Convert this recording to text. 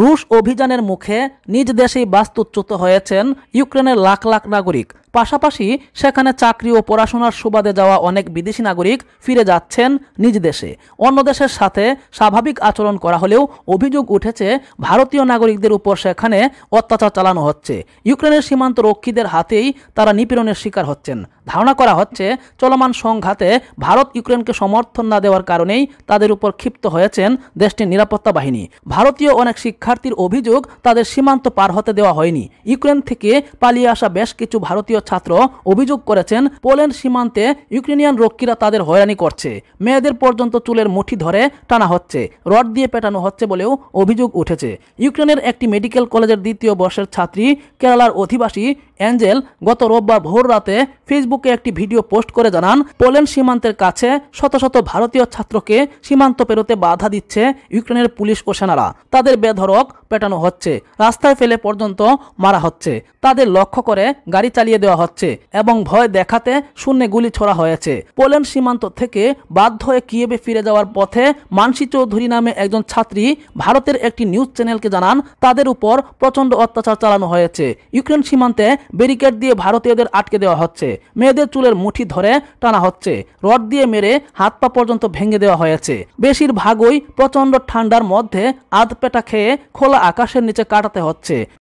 রুশ অভিযানের মুখে নিজ দেশেই বাস্তুচ্যুত হয়েছেন ইউক্রেনের লাখ লাখ নাগরিক পাশাপাশি সেখানে চাকরি ও পড়াশোনার সুবাদে যাওয়া অনেক বিদেশি নাগরিক ফিরে যাচ্ছেন নিজ দেশে অন্য দেশের সাথে স্বাভাবিক আচরণ করা হলেও অভিযোগ উঠেছে ভারতীয় নাগরিকদের উপর সেখানে অত্যাচার চালানো হচ্ছে ইউক্রেনের সীমান্ত রক্ষীদের হাতেই তারা নিপীড়নের শিকার হচ্ছেন ধারণা করা হচ্ছে চলমান সংঘাতে ভারত ইউক্রেনকে সমর্থন না দেওয়ার কারণেই তাদের উপর ক্ষিপ্ত হয়েছেন দেশটির নিরাপত্তা বাহিনী ভারতীয় অনেক শিক্ষার্থীর অভিযোগ তাদের সীমান্ত পার হতে দেওয়া হয়নি ইউক্রেন থেকে পালিয়ে আসা বেশ কিছু ভারতীয় ভারতীয় ছাত্র অভিযোগ করেছেন পোল্যান্ড সীমান্তে ইউক্রেনিয়ান রক্ষীরা তাদের হয়রানি করছে মেয়েদের পর্যন্ত চুলের মুঠি ধরে টানা হচ্ছে রড দিয়ে পেটানো হচ্ছে বলেও অভিযোগ উঠেছে ইউক্রেনের একটি মেডিকেল কলেজের দ্বিতীয় বর্ষের ছাত্রী কেরালার অধিবাসী অ্যাঞ্জেল গত রোববার ভোর রাতে ফেসবুকে একটি ভিডিও পোস্ট করে জানান পোল্যান্ড সীমান্তের কাছে শত শত ভারতীয় ছাত্রকে সীমান্ত পেরোতে বাধা দিচ্ছে ইউক্রেনের পুলিশ ও সেনারা তাদের বেধরক পেটানো হচ্ছে রাস্তায় ফেলে পর্যন্ত মারা হচ্ছে তাদের লক্ষ্য করে গাড়ি চালিয়ে দেওয়া দেওয়া হচ্ছে এবং ভয় দেখাতে শূন্যে গুলি ছড়া হয়েছে পোল্যান্ড সীমান্ত থেকে বাধ্য হয়ে কিয়েবে ফিরে যাওয়ার পথে মানসি চৌধুরী নামে একজন ছাত্রী ভারতের একটি নিউজ চ্যানেলকে জানান তাদের উপর প্রচন্ড অত্যাচার চালানো হয়েছে ইউক্রেন সীমান্তে ব্যারিকেড দিয়ে ভারতীয়দের আটকে দেওয়া হচ্ছে মেয়েদের চুলের মুঠি ধরে টানা হচ্ছে রড দিয়ে মেরে হাত পা পর্যন্ত ভেঙে দেওয়া হয়েছে বেশিরভাগই প্রচন্ড ঠান্ডার মধ্যে আধ পেটা খেয়ে খোলা আকাশের নিচে কাটাতে হচ্ছে